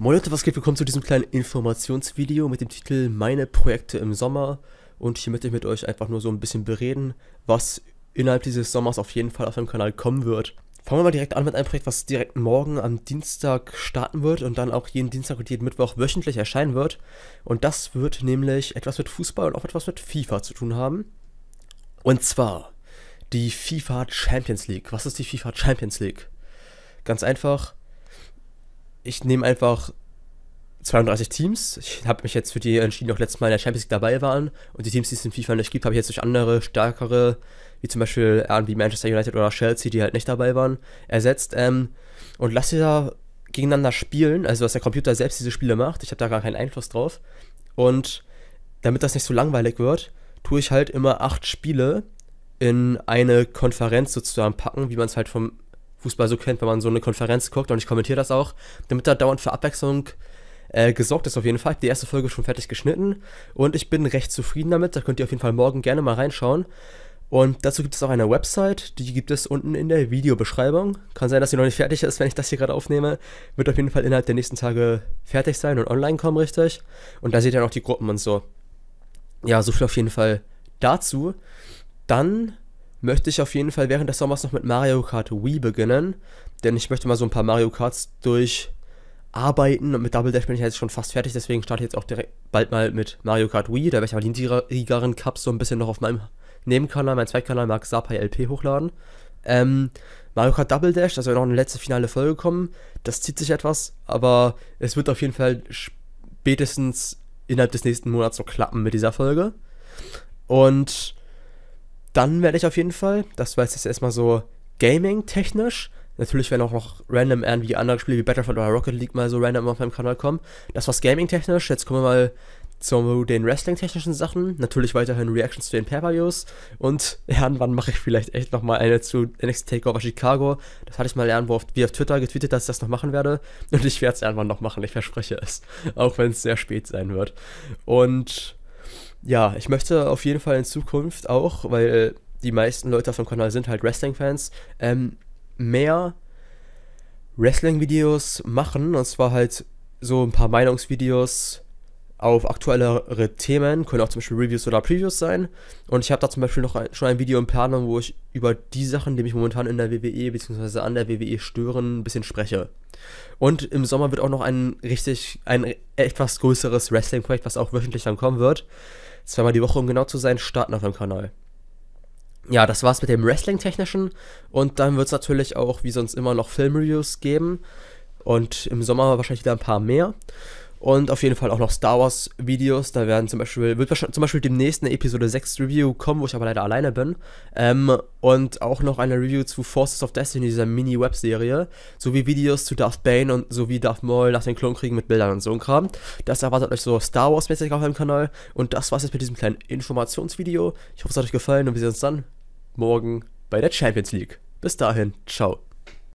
Moin Leute, was geht? Willkommen zu diesem kleinen Informationsvideo mit dem Titel Meine Projekte im Sommer. Und hier möchte ich mit euch einfach nur so ein bisschen bereden, was innerhalb dieses Sommers auf jeden Fall auf dem Kanal kommen wird. Fangen wir mal direkt an mit einem Projekt, was direkt morgen am Dienstag starten wird und dann auch jeden Dienstag und jeden Mittwoch wöchentlich erscheinen wird. Und das wird nämlich etwas mit Fußball und auch etwas mit FIFA zu tun haben. Und zwar die FIFA Champions League. Was ist die FIFA Champions League? Ganz einfach, ich nehme einfach 32 Teams. Ich habe mich jetzt für die entschieden, die auch letztes Mal in der Champions League dabei waren. Und die Teams, die es in FIFA nicht gibt, habe ich jetzt durch andere, stärkere, wie zum Beispiel RB Manchester United oder Chelsea, die halt nicht dabei waren, ersetzt. Ähm, und lasse sie da gegeneinander spielen, also dass der Computer selbst diese Spiele macht. Ich habe da gar keinen Einfluss drauf. Und damit das nicht so langweilig wird, tue ich halt immer acht Spiele in eine Konferenz sozusagen packen, wie man es halt vom Fußball so kennt, wenn man so eine Konferenz guckt und ich kommentiere das auch, damit da dauernd für Abwechslung äh, gesorgt ist auf jeden Fall. Die erste Folge schon fertig geschnitten und ich bin recht zufrieden damit. Da könnt ihr auf jeden Fall morgen gerne mal reinschauen. Und dazu gibt es auch eine Website, die gibt es unten in der Videobeschreibung. Kann sein, dass sie noch nicht fertig ist, wenn ich das hier gerade aufnehme. Wird auf jeden Fall innerhalb der nächsten Tage fertig sein und online kommen, richtig. Und da seht ihr noch die Gruppen und so. Ja, so viel auf jeden Fall dazu. Dann möchte ich auf jeden Fall während des Sommers noch mit Mario Kart Wii beginnen, denn ich möchte mal so ein paar Mario Karts durcharbeiten und mit Double Dash bin ich jetzt schon fast fertig, deswegen starte ich jetzt auch direkt bald mal mit Mario Kart Wii, da werde ich aber die niedrigeren Cups so ein bisschen noch auf meinem Nebenkanal, mein Zweitkanal Mark Sapai LP hochladen. Ähm, Mario Kart Double Dash, da soll noch eine letzte finale Folge kommen, das zieht sich etwas, aber es wird auf jeden Fall spätestens innerhalb des nächsten Monats noch klappen mit dieser Folge. Und dann werde ich auf jeden Fall, das war jetzt erstmal so gaming-technisch. Natürlich werden auch noch random irgendwie andere Spiele wie Battlefield oder Rocket League mal so random auf meinem Kanal kommen. Das war's gaming-technisch. Jetzt kommen wir mal zu den Wrestling-technischen Sachen. Natürlich weiterhin Reactions zu den Pay-Per-Views. Und irgendwann mache ich vielleicht echt nochmal eine zu NXT Takeover Chicago. Das hatte ich mal irgendwo auf, wie auf Twitter getweetet, dass ich das noch machen werde. Und ich werde es irgendwann noch machen, ich verspreche es. Auch wenn es sehr spät sein wird. Und ja, ich möchte auf jeden Fall in Zukunft auch, weil die meisten Leute auf dem Kanal sind halt Wrestling-Fans, ähm, mehr Wrestling-Videos machen. Und zwar halt so ein paar Meinungsvideos, auf aktuellere Themen, können auch zum Beispiel Reviews oder Previews sein. Und ich habe da zum Beispiel noch ein, schon ein Video im Planung, wo ich über die Sachen, die mich momentan in der WWE bzw. an der WWE stören, ein bisschen spreche. Und im Sommer wird auch noch ein richtig, ein etwas größeres Wrestling-Projekt, was auch wöchentlich dann kommen wird. Zweimal die Woche, um genau zu sein, starten auf dem Kanal. Ja, das war's mit dem Wrestling-Technischen. Und dann wird es natürlich auch, wie sonst immer, noch Film-Reviews geben. Und im Sommer wahrscheinlich wieder ein paar mehr. Und auf jeden Fall auch noch Star Wars Videos. Da werden zum Beispiel, wird zum Beispiel demnächst eine Episode 6 Review kommen, wo ich aber leider alleine bin. Ähm, und auch noch eine Review zu Forces of Destiny, dieser Mini-Web-Serie. Sowie Videos zu Darth Bane und sowie Darth Maul nach den Klonkriegen mit Bildern und so ein Kram. Das erwartet euch so Star Wars-mäßig auf meinem Kanal. Und das war's jetzt mit diesem kleinen Informationsvideo. Ich hoffe, es hat euch gefallen und wir sehen uns dann morgen bei der Champions League. Bis dahin, ciao.